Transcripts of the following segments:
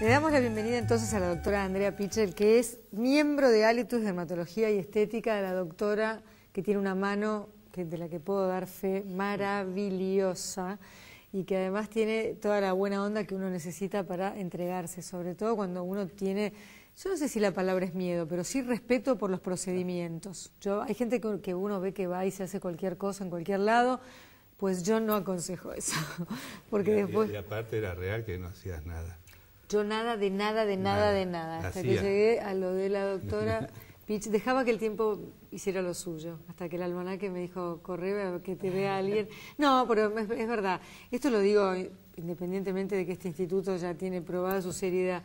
Le damos la bienvenida entonces a la doctora Andrea Pichel, que es miembro de Alitus Dermatología y Estética, de la doctora que tiene una mano que, de la que puedo dar fe maravillosa y que además tiene toda la buena onda que uno necesita para entregarse, sobre todo cuando uno tiene, yo no sé si la palabra es miedo, pero sí respeto por los procedimientos. Yo, hay gente que, que uno ve que va y se hace cualquier cosa en cualquier lado, pues yo no aconsejo eso, porque después... y aparte era real que no hacías nada. Yo nada de nada, de nada, de nada. Hasta que llegué a lo de la doctora Dejaba que el tiempo hiciera lo suyo. Hasta que el almanaque me dijo, corre, que te vea alguien. No, pero es, verdad. Esto lo digo independientemente de que este instituto ya tiene probada su seriedad.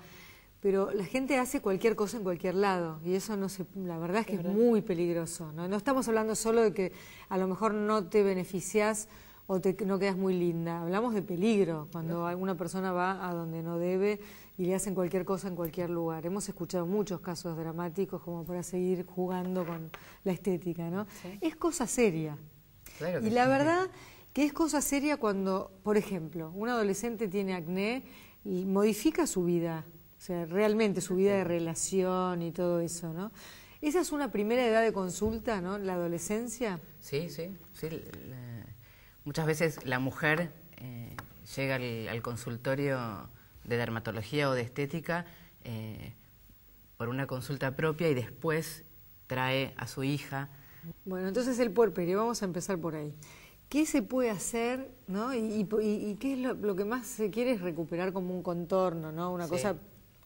Pero la gente hace cualquier cosa en cualquier lado y eso no se, la verdad es que es, muy peligroso. ¿no? no estamos hablando solo de que a lo mejor no te beneficias o te, no quedas muy linda. Hablamos de peligro, cuando una persona va a donde no debe y le hacen cualquier cosa en cualquier lugar. Hemos escuchado muchos casos dramáticos como para seguir jugando con la estética, ¿no? Es cosa seria. y la verdad que es cosa seria cuando, por ejemplo, un adolescente tiene acné y modifica su vida, o sea, realmente su vida de relación y todo eso, ¿no? Esa es una primera edad de consulta, ¿no? La adolescencia. Sí, sí, sí. Muchas veces la mujer eh, llega al, consultorio de dermatología o de estética eh, por una consulta propia y después trae a su hija. Bueno, entonces el puerperio, vamos a empezar por ahí. ¿Qué se puede hacer, no? Y, qué es lo, que más se quiere es recuperar como un contorno, ¿no? Una cosa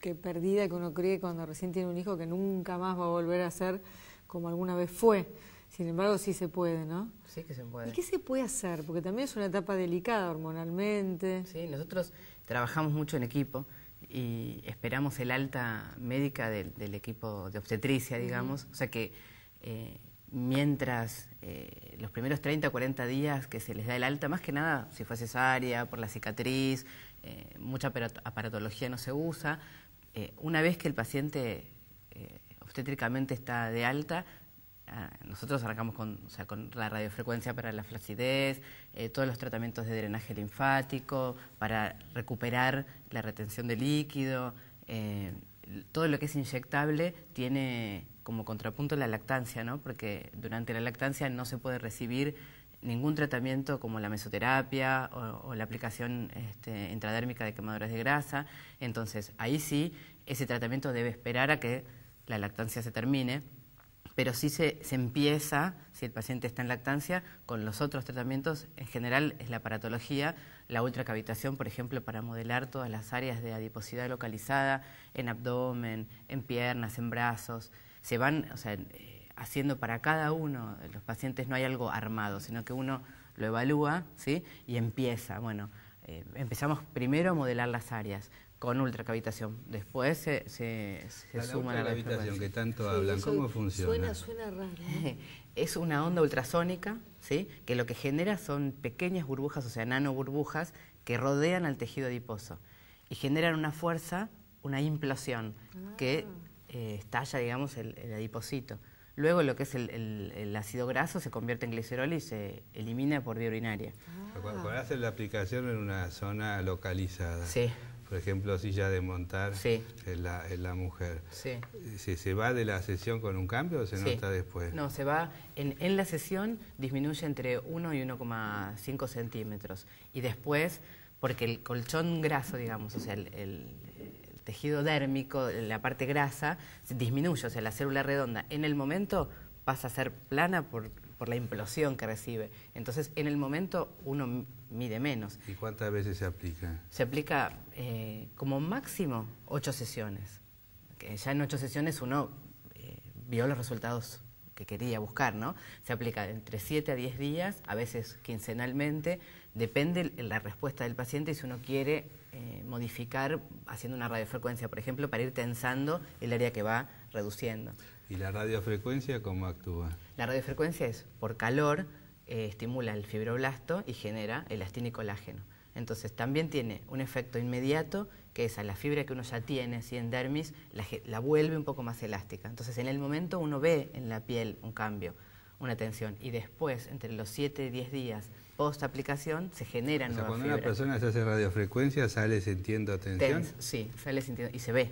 que perdida que uno cree cuando recién tiene un hijo que nunca más va a volver a ser como alguna vez fue. Sin embargo, sí se puede, ¿no? Sí que se puede. ¿Y qué se puede hacer? Porque también es una etapa delicada hormonalmente. Sí, nosotros trabajamos mucho en equipo y esperamos el alta médica del, equipo de obstetricia, digamos. O sea que eh, mientras eh, los primeros 30 o 40 días que se les da el alta, más que nada si fue cesárea, por la cicatriz, eh, mucha aparatología no se usa, una vez que el paciente obstétricamente está de alta, Ah, nosotros arrancamos con, la radiofrecuencia para la flacidez, eh, todos los tratamientos de drenaje linfático, para recuperar la retención de líquido. Eh, todo lo que es inyectable tiene como contrapunto la lactancia, ¿no? porque durante la lactancia no se puede recibir ningún tratamiento como la mesoterapia o, la aplicación este, intradérmica de quemadores de grasa. Entonces, ahí sí, ese tratamiento debe esperar a que la lactancia se termine pero sí se, empieza, si el paciente está en lactancia, con los otros tratamientos, en general es la paratología, la ultracavitación, por ejemplo, para modelar todas las áreas de adiposidad localizada en abdomen, en piernas, en brazos. Se van eh, haciendo para cada uno de los pacientes, no hay algo armado, sino que uno lo evalúa ¿sí? y empieza. Bueno, eh, empezamos primero a modelar las áreas con ultracavitación. Después se, se, se la suma la ultracavitación que tanto hablan, ¿cómo funciona? Suena, suena raro. ¿eh? Es una onda ultrasónica, ¿sí? Que lo que genera son pequeñas burbujas, o sea, nanoburbujas, que rodean al tejido adiposo y generan una fuerza, una implosión, que ah. eh, estalla, digamos, el, el, adipocito. Luego lo que es el, ácido graso se convierte en glicerol y se elimina por vía urinaria. Ah. Cuando la aplicación en una zona localizada. Sí por ejemplo, silla de montar en, eh, eh, la, mujer. ¿Se, va de la sesión con un cambio o se nota después? No, se va, en, en la sesión disminuye entre 1 y 1,5 centímetros. Y después, porque el colchón graso, digamos, o sea, el, el, el tejido dérmico, la parte grasa, disminuye, o sea, la célula redonda en el momento pasa a ser plana por por la implosión que recibe. Entonces, en el momento uno mide menos. ¿Y cuántas veces se aplica? Se aplica eh, como máximo ocho sesiones. Que ya en ocho sesiones uno eh, vio los resultados que quería buscar, ¿no? Se aplica entre siete a diez días, a veces quincenalmente, depende la respuesta del paciente y si uno quiere eh, modificar haciendo una radiofrecuencia, por ejemplo, para ir tensando el área que va reduciendo. ¿Y la radiofrecuencia cómo actúa? La radiofrecuencia es por calor, eh, estimula el fibroblasto y genera elastina y colágeno. Entonces también tiene un efecto inmediato que es a la fibra que uno ya tiene, así en dermis, la, vuelve un poco más elástica. Entonces en el momento uno ve en la piel un cambio, una tensión. Y después, entre los 7 y 10 días post aplicación, se generan o sea, cuando una persona se hace radiofrecuencia, sale sintiendo tensión. sí, sale sintiendo y se ve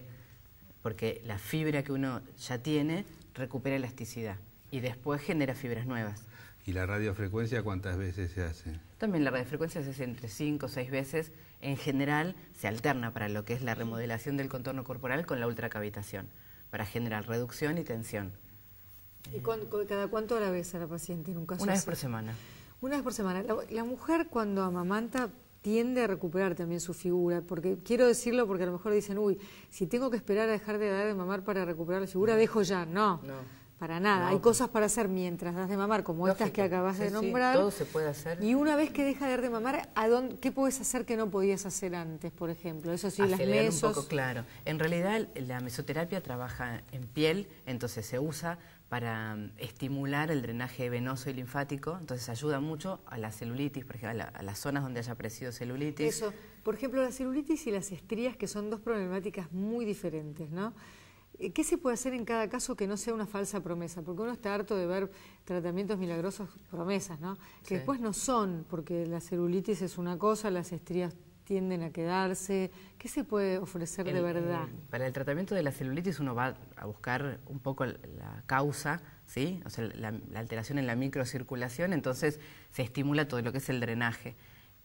porque la fibra que uno ya tiene recupera elasticidad y después genera fibras nuevas. ¿Y la radiofrecuencia cuántas veces se hace? También la radiofrecuencia se hace entre 5 o 6 veces. En general se alterna para lo que es la remodelación del contorno corporal con la ultracavitación, para generar reducción y tensión. ¿Y cada cuánto hora la vez a la paciente en un caso Una vez por semana. Una vez por semana. La, la mujer cuando amamanta tiende a recuperar también su figura, porque quiero decirlo porque a lo mejor dicen, uy, si tengo que esperar a dejar de dar de mamar para recuperar la figura, dejo ya. No, no, para nada. Hay cosas para hacer mientras das de mamar, como estas que acabas de nombrar. todo se puede hacer. Y una vez que deja de dar de mamar, ¿a dónde, ¿qué puedes hacer que no podías hacer antes, por ejemplo? Eso sí, las mesos... un poco, claro. En realidad, la mesoterapia trabaja en piel, entonces se usa para mm, estimular el drenaje venoso y linfático, entonces ayuda mucho a la celulitis, por ejemplo, a, las zonas donde haya aparecido celulitis. Eso, por ejemplo, la celulitis y las estrías, que son dos problemáticas muy diferentes, ¿no? Eh, ¿Qué se puede hacer en cada caso que no sea una falsa promesa? Porque uno está harto de ver tratamientos milagrosos, promesas, ¿no? Que después no son, porque la celulitis es una cosa, las estrías tienden a quedarse? ¿Qué se puede ofrecer de eh, verdad? Para el tratamiento de la celulitis uno va a buscar un poco la causa, O sea, la, alteración en la microcirculación, entonces se estimula todo lo que es el drenaje.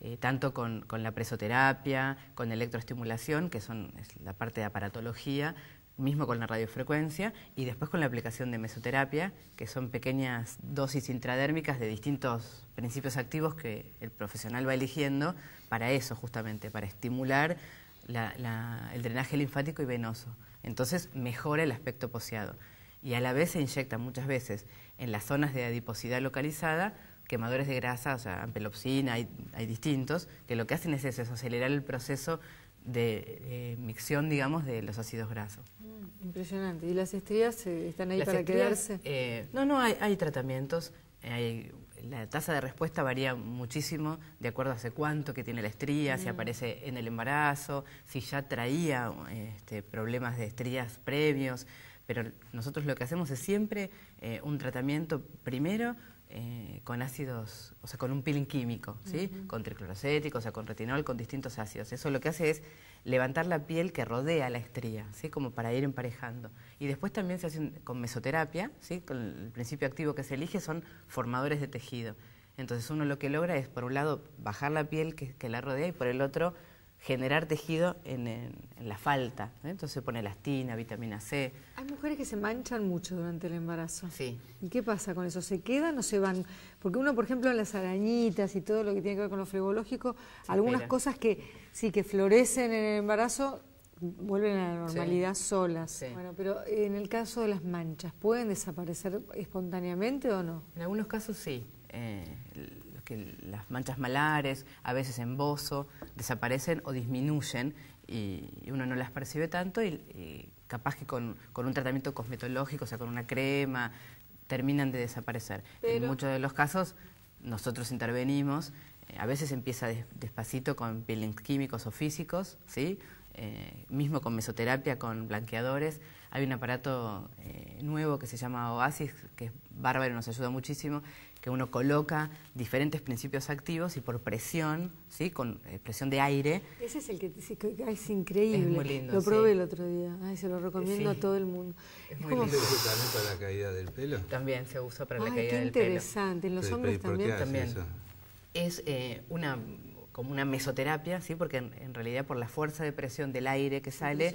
Eh, tanto con, la presoterapia, con electroestimulación, que son, es la parte de aparatología, mismo con la radiofrecuencia y después con la aplicación de mesoterapia, que son pequeñas dosis intradérmicas de distintos principios activos que el profesional va eligiendo para eso justamente, para estimular el drenaje linfático y venoso. Entonces mejora el aspecto poseado. Y a la vez se inyecta muchas veces en las zonas de adiposidad localizada quemadores de grasa, o sea, ampelopsina, hay, hay distintos, que lo que hacen es eso, es acelerar el proceso de micción, digamos, de los ácidos grasos. Mm, impresionante. ¿Y las estrías eh, están ahí para quedarse? Eh, no, no, hay, hay tratamientos. Eh, la tasa de respuesta varía muchísimo de acuerdo a hace cuánto que tiene la estría, si mm. aparece en el embarazo, si ya traía este, problemas de estrías previos. Pero nosotros lo que hacemos es siempre un tratamiento primero eh, con ácidos, o sea, con un peeling químico, ¿sí? Con tricloracético, o sea, con retinol, con distintos ácidos. Eso lo que hace es levantar la piel que rodea la estría, ¿sí? Como para ir emparejando. Y después también se hace con mesoterapia, ¿sí? Con el principio activo que se elige son formadores de tejido. Entonces uno lo que logra es, por un lado, bajar la piel que la rodea y por el otro generar tejido en, la falta. Entonces se pone elastina, vitamina C. Hay mujeres que se manchan mucho durante el embarazo. Sí. ¿Y qué pasa con eso? ¿Se quedan o se van? Porque uno, por ejemplo, en las arañitas y todo lo que tiene que ver con lo flebológico, algunas cosas que sí que florecen en el embarazo vuelven a la normalidad solas. Bueno, pero en el caso de las manchas, ¿pueden desaparecer espontáneamente o no? En algunos casos sí. Eh, que las manchas malares, a veces en bozo, desaparecen o disminuyen y, uno no las percibe tanto y, capaz que con, un tratamiento cosmetológico, o sea, con una crema, terminan de desaparecer. En muchos de los casos nosotros intervenimos, eh, a veces empieza despacito con peelings químicos o físicos, ¿sí? Eh, mismo con mesoterapia, con blanqueadores. Hay un aparato... Eh, nuevo que se llama Oasis, que es bárbaro, nos ayuda muchísimo, que uno coloca diferentes principios activos y por presión, ¿sí? con eh, presión de aire. Ese es el que, es increíble. Es muy lo probé el otro día, se lo recomiendo a todo el mundo. Es, muy lindo. también para la caída del pelo? También se usa para la caída del pelo. interesante, en los hombres también. Es eh, una como una mesoterapia, ¿sí? porque en, realidad por la fuerza de presión del aire que sale,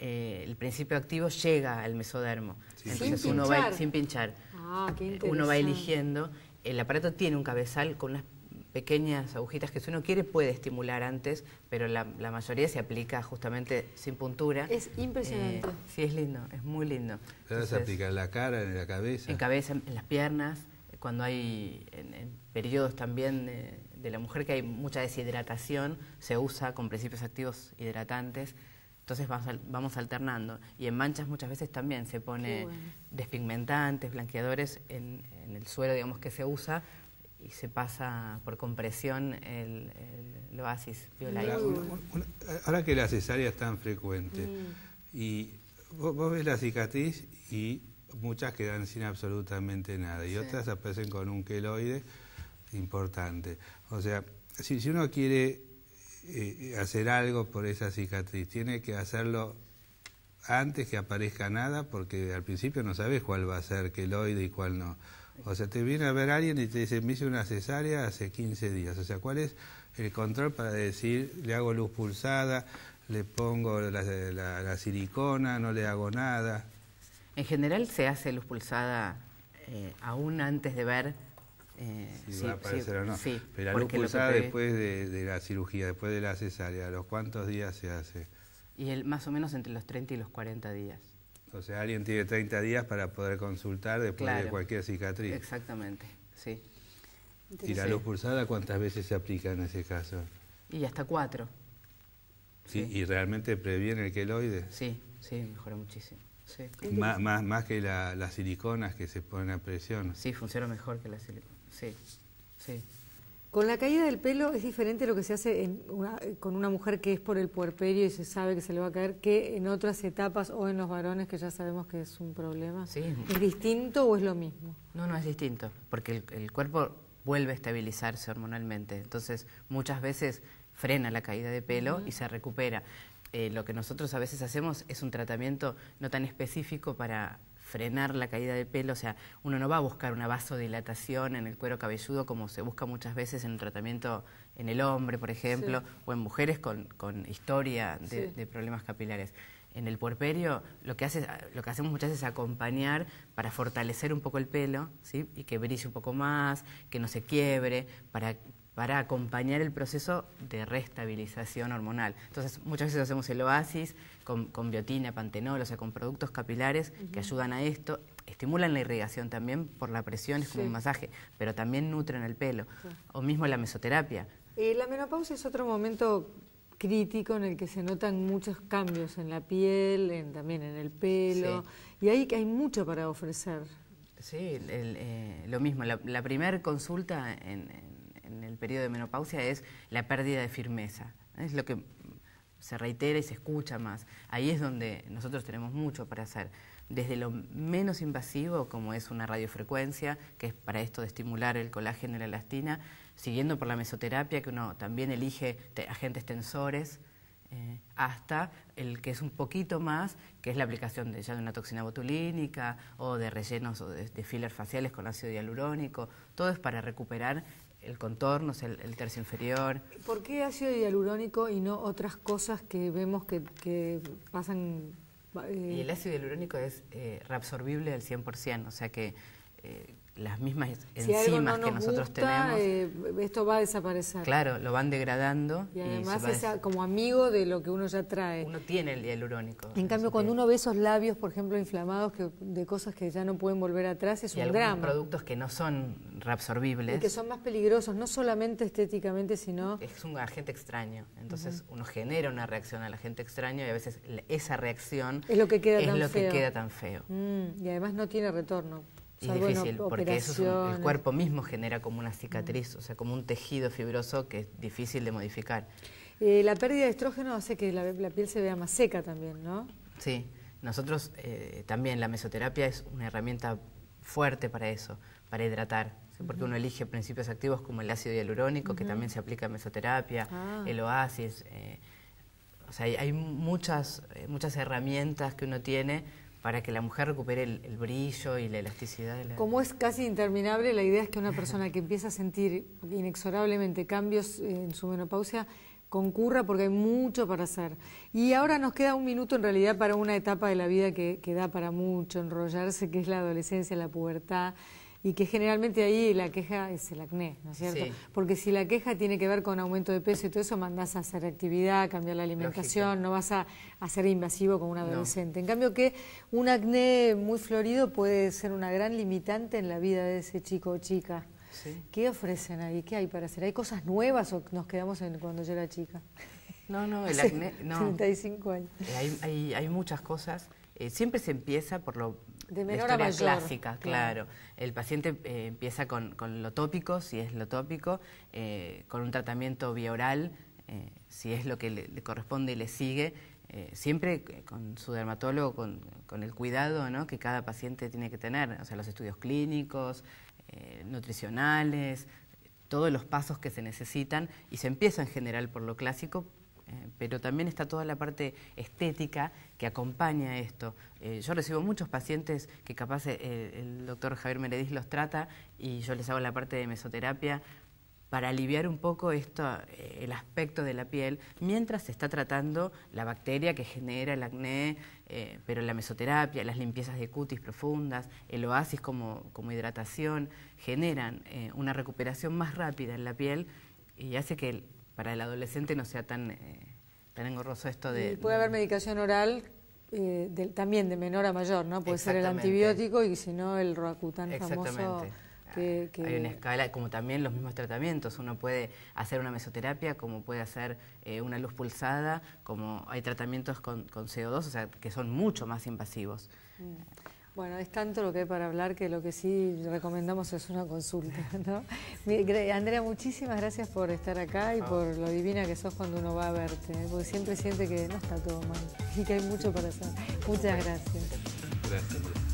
eh, el principio activo llega al mesodermo. Entonces uno va sin pinchar. Ah, qué eh, uno va eligiendo. El aparato tiene un cabezal con unas pequeñas agujitas que si uno quiere puede estimular antes, pero la, mayoría se aplica justamente sin puntura. Es impresionante. Eh, sí, es lindo, es muy lindo. se aplica en la cara, en la cabeza. En cabeza, en las piernas, cuando hay periodos también de la mujer que hay mucha deshidratación, se usa con principios activos hidratantes. Entonces vamos alternando. Y en manchas muchas veces también se pone despigmentantes, blanqueadores en, el suelo, digamos, que se usa y se pasa por compresión el, oasis Ahora que la cesárea es tan frecuente, mm. y vos, ves la cicatriz y muchas quedan sin absolutamente nada y otras aparecen con un queloide importante. O sea, si, si uno quiere eh, eh, hacer algo por esa cicatriz. Tiene que hacerlo antes que aparezca nada, porque al principio no sabes cuál va a ser queloide y cuál no. O sea, te viene a ver alguien y te dice, me hice una cesárea hace 15 días. O sea, ¿cuál es el control para decir, le hago luz pulsada, le pongo la, silicona, no le hago nada? En general se hace luz pulsada eh, aún antes de ver eh, si va a aparecer o no. Pero la luz pulsada después de, la cirugía, después de la cesárea, ¿a los cuántos días se hace? Y el, más o menos entre los 30 y los 40 días. O sea, alguien tiene 30 días para poder consultar después de cualquier cicatriz. Exactamente, sí. ¿Y la luz pulsada cuántas veces se aplica en ese caso? Y hasta cuatro. ¿Y realmente previene el queloide? Sí, sí, mejora muchísimo. Más, más, que las siliconas que se ponen a presión. Sí, funciona mejor que las siliconas sí, sí. Con la caída del pelo es diferente lo que se hace con una mujer que es por el puerperio y se sabe que se le va a caer que en otras etapas o en los varones que ya sabemos que es un problema. Sí. ¿Es distinto o es lo mismo? No, no es distinto, porque el, cuerpo vuelve a estabilizarse hormonalmente. Entonces, muchas veces frena la caída de pelo y se recupera. Eh, lo que nosotros a veces hacemos es un tratamiento no tan específico para frenar la caída de pelo, o sea, uno no va a buscar una vasodilatación en el cuero cabelludo como se busca muchas veces en el tratamiento en el hombre, por ejemplo, o en mujeres con, historia de, problemas capilares en el puerperio lo que, hace, lo que hacemos muchas veces es acompañar para fortalecer un poco el pelo ¿sí? y que brille un poco más, que no se quiebre, para para acompañar el proceso de restabilización hormonal. Entonces, muchas veces hacemos el oasis con, biotina, pantenol, o sea, con productos capilares que ayudan a esto, estimulan la irrigación también por la presión, es como un masaje, pero también nutren el pelo, o mismo la mesoterapia. Eh, la menopausia es otro momento crítico en el que se notan muchos cambios en la piel, también en el pelo, y ahí hay mucho para ofrecer. Sí, eh, lo mismo, la, primera consulta en periodo de menopausia es la pérdida de firmeza. Es lo que se reitera y se escucha más. Ahí es donde nosotros tenemos mucho para hacer. Desde lo menos invasivo, como es una radiofrecuencia, que es para esto de estimular el colágeno y la elastina, siguiendo por la mesoterapia, que uno también elige agentes tensores, eh, hasta el que es un poquito más, que es la aplicación de, ya de una toxina botulínica o de rellenos o de, de faciales con ácido hialurónico. Todo es para recuperar el contorno, el, el, tercio inferior. ¿Por qué ácido hialurónico y no otras cosas que vemos que, pasan? Y eh? el ácido hialurónico es eh, reabsorbible al 100%, o sea que eh, las mismas enzimas que nosotros tenemos. Eh, esto va a desaparecer. Claro, lo van degradando. Y además es como amigo de lo que uno ya trae. Uno tiene el hialurónico. En cambio, cuando uno ve esos labios, por ejemplo, inflamados que, de cosas que ya no pueden volver atrás, es y un drama. productos que no son reabsorbibles. Y que son más peligrosos, no solamente estéticamente, sino... Es un agente extraño. Entonces uno genera una reacción al agente extraño y a veces esa reacción es lo que queda, tan, lo feo. Que queda tan feo. Mm, y además no tiene retorno. Es difícil, porque el cuerpo mismo genera como una cicatriz, o sea, como un tejido fibroso que es difícil de modificar. Eh, la pérdida de estrógeno hace que la, piel se vea más seca también, ¿no? Sí, nosotros eh, también la mesoterapia es una herramienta fuerte para eso, para hidratar, porque uno elige principios activos como el ácido hialurónico, que también se aplica en mesoterapia, ah. el oasis, eh, o sea, hay, hay muchas, muchas herramientas que uno tiene para que la mujer recupere el, brillo y la elasticidad. De la... Como es casi interminable, la idea es que una persona que empieza a sentir inexorablemente cambios eh, en su menopausia concurra porque hay mucho para hacer. Y ahora nos queda un minuto en realidad para una etapa de la vida que, que da para mucho enrollarse, que es la adolescencia, la pubertad y que generalmente ahí la queja es el acné, ¿no es cierto? Porque si la queja tiene que ver con aumento de peso y todo eso, mandás a hacer actividad, cambiar la alimentación, no vas a, ser invasivo con un adolescente. En cambio que un acné muy florido puede ser una gran limitante en la vida de ese chico o chica. ¿Qué ofrecen ahí? ¿Qué hay para hacer? ¿Hay cosas nuevas o nos quedamos en cuando yo era chica? No, no, el acné... No. 35 años. Hay, muchas cosas. Eh, siempre se empieza por lo de menor clásica, claro. El paciente eh, empieza con, lo tópico, si es lo tópico, eh, con un tratamiento bioral, eh, si es lo que le, corresponde y le sigue, siempre con su dermatólogo, con, el cuidado que cada paciente tiene que tener, o sea, los estudios clínicos, nutricionales, todos los pasos que se necesitan, y se empieza en general por lo clásico, eh, pero también está toda la parte estética que acompaña esto. Eh, yo recibo muchos pacientes que capaz eh, el doctor Javier Merediz los trata y yo les hago la parte de mesoterapia para aliviar un poco esto, el aspecto de la piel, mientras se está tratando la bacteria que genera el acné, pero la mesoterapia, las limpiezas de cutis profundas, el oasis como, como hidratación, generan una recuperación más rápida en la piel y hace que el, para el adolescente no sea tan, eh, tan engorroso esto de... puede haber medicación oral eh, también de menor a mayor, ¿no? Puede ser el antibiótico y si no el roacután famoso. Que, Hay una escala, como también los mismos tratamientos. Uno puede hacer una mesoterapia, como puede hacer eh, una luz pulsada, como hay tratamientos con, CO2, o sea, que son mucho más invasivos. Mm. Bueno, es tanto lo que hay para hablar que lo que sí recomendamos es una consulta. Andrea, muchísimas gracias por estar acá y ah. por lo divina que sos cuando uno va a verte, ¿eh? porque siempre siente que no está todo mal y que hay mucho para hacer. Muchas gracias. Gracias.